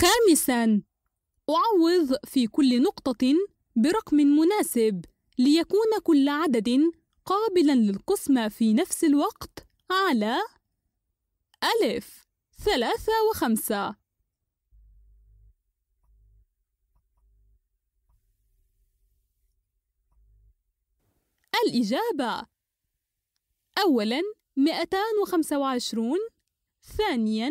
خامسا أعوض في كل نقطة برقم مناسب ليكون كل عدد قابلا للقسمة في نفس الوقت على ألف ثلاثة وخمسة الإجابة أولا وعشرون ثانيا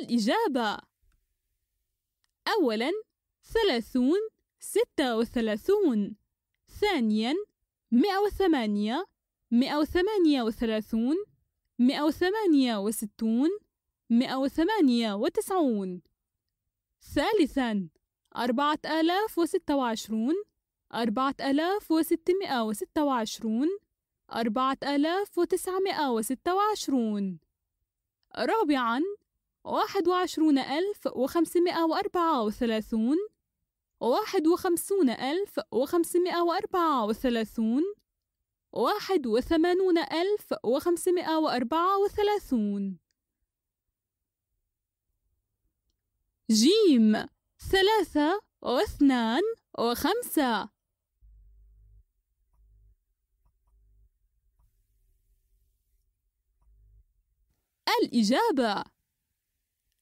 الإجابة أولا ثلاثون ستة وثلاثون ثانيا مئة وثمانية مئة وثمانية وثلاثون مئة وثمانية وستون مئة وثمانية وتسعون ثالثا أربعة آلاف وستة وعشرون أربعة آلاف وستمائة وستة وعشرون أربعة آلاف وتسعمائة وستة وعشرون رابعا واحد وعشرون ألف وخمسمائة وأربعة وثلاثون واحد وخمسون ألف وخمسمائة وأربعة وثلاثون واحد وثمانون ألف وخمسمائة وأربعة وثلاثون جيم ثلاثة واثنان وخمسة الإجابة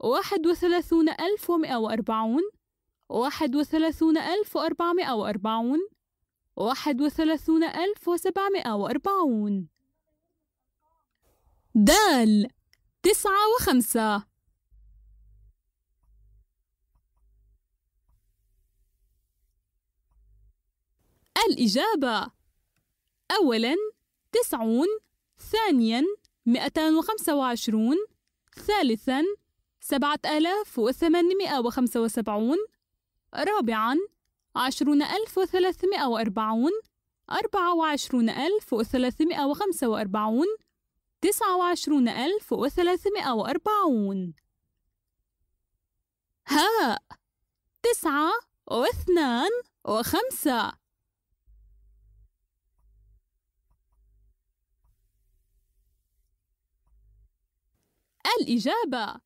واحد وثلاثون ألف ومئة وأربعون واحد وثلاثون ألف وأربعمائة وأربعون واحد وثلاثون ألف وسبعمائة وأربعون دال تسعة وخمسة الإجابة أولا تسعون ثانيا مئتان وخمسة وعشرون ثالثا سبعة آلاف وثمانمائة وخمسة وسبعون رابعاً عشرون ألف وثلاثمائة وأربعون أربعة وعشرون ألف وثلاثمائة وخمسة وأربعون تسعة وعشرون ألف وثلاثمائة وأربعون هاء تسعة واثنان وخمسة الإجابة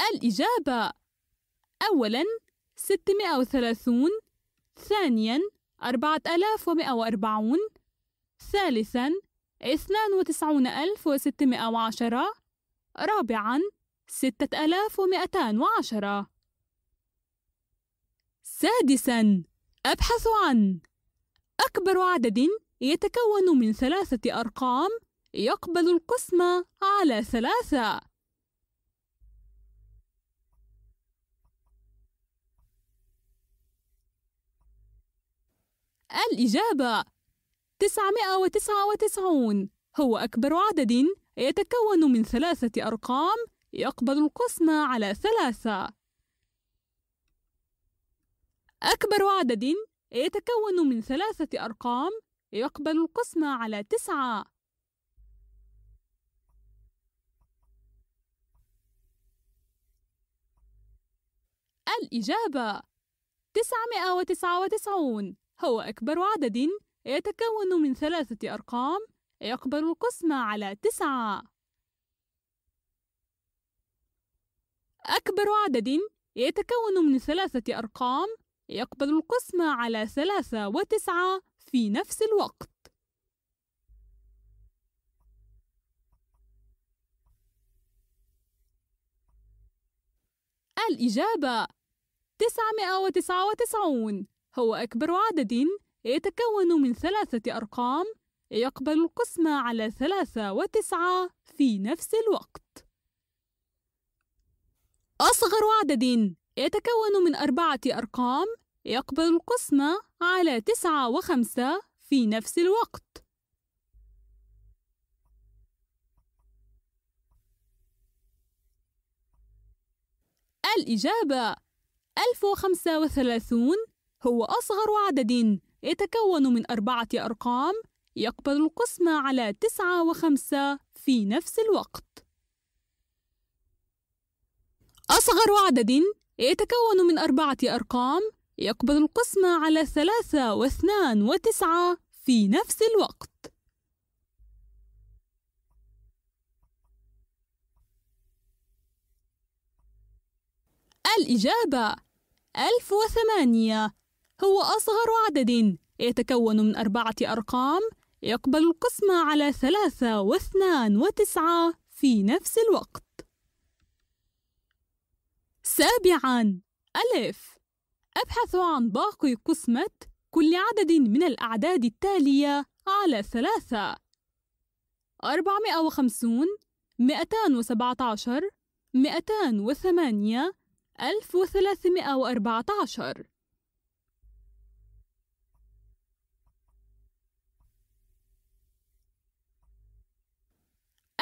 الإجابة أولا 630 ثانيا 4140 ثالثا 92610 رابعا 6210 سادسا أبحث عن أكبر عدد يتكون من ثلاثة أرقام يقبل القسمة على ثلاثة الإجابة 999 هو أكبر عدد يتكون من ثلاثة أرقام يقبل القسمة على ثلاثة أكبر عدد يتكون من ثلاثة أرقام يقبل القسمة على تسعة الإجابة 999 هو أكبر عدد يتكون من ثلاثة أرقام يقبل القسمة على تسعة أكبر عدد يتكون من ثلاثة أرقام يقبل القسمة على ثلاثة وتسعة في نفس الوقت الإجابة 999 هو أكبر عدد يتكون من ثلاثة أرقام يقبل القسمة على ثلاثة وتسعة في نفس الوقت أصغر عدد يتكون من أربعة أرقام يقبل القسمة على تسعة وخمسة في نفس الوقت الإجابة 1035 هو أصغر عدد يتكون من أربعة أرقام يقبل القسمة على تسعة وخمسة في نفس الوقت أصغر عدد يتكون من أربعة أرقام يقبل القسمة على ثلاثة واثنان وتسعة في نفس الوقت الإجابة ألف وثمانية هو أصغر عدد يتكون من أربعة أرقام يقبل القسمة على ثلاثة واثنان وتسعة في نفس الوقت سابعا ألف أبحث عن باقي قسمة كل عدد من الأعداد التالية على ثلاثة أربعمائة وخمسون مئتان وسبعة عشر مئتان وثمانية ألف وثلاثمائة وأربعة عشر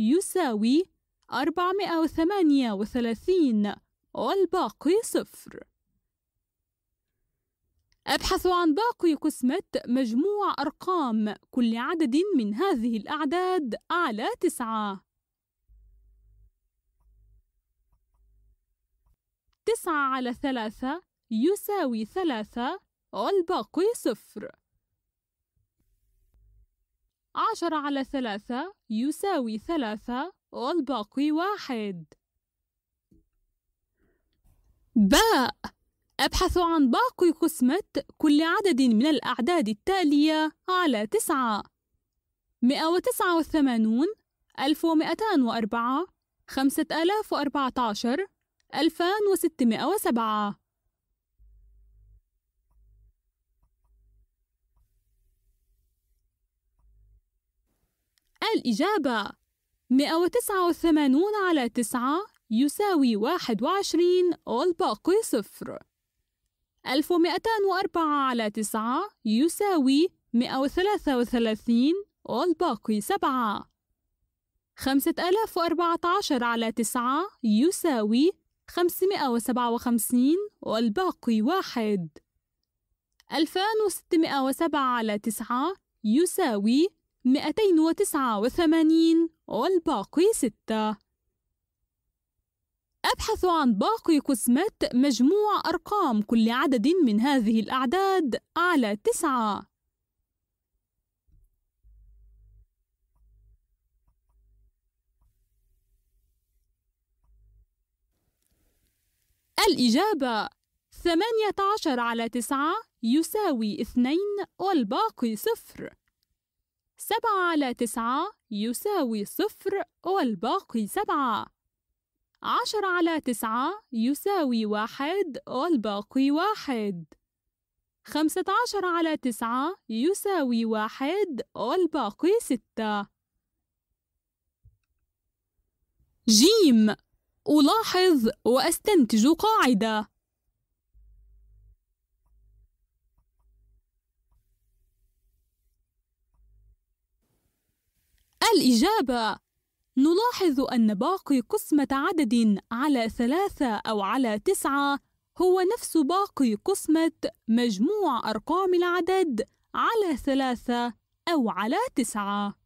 يساوي 438 والباقي صفر أبحث عن باقي قسمة مجموع أرقام كل عدد من هذه الأعداد على تسعة تسعة على ثلاثة يساوي ثلاثة والباقي صفر عشرة على ثلاثة يساوي ثلاثة والباقي واحد باء أبحث عن باقي قسمة كل عدد من الأعداد التالية على تسعة مئة وتسعة وثمانون ألف ومئتان وأربعة خمسة آلاف وأربعة عشر ألفان وستمائة وسبعة الإجابة 189 على 9 يساوي 21 والباقي صفر 1204 على 9 يساوي 133 والباقي 7 5014 على 9 يساوي 557 والباقي 1 2607 على 9 يساوي 289 والباقي 6 أبحث عن باقي قسمة مجموع أرقام كل عدد من هذه الأعداد على 9 الإجابة 18 على 9 يساوي 2 والباقي 0 سبعة على تسعة يساوي صفر والباقي سبعة 10 على تسعة يساوي واحد والباقي واحد خمسة عشر على تسعة يساوي واحد والباقي ستة جيم ألاحظ وأستنتج قاعدة الإجابة نلاحظ أن باقي قسمة عدد على ثلاثة أو على تسعة هو نفس باقي قسمة مجموع أرقام العدد على ثلاثة أو على تسعة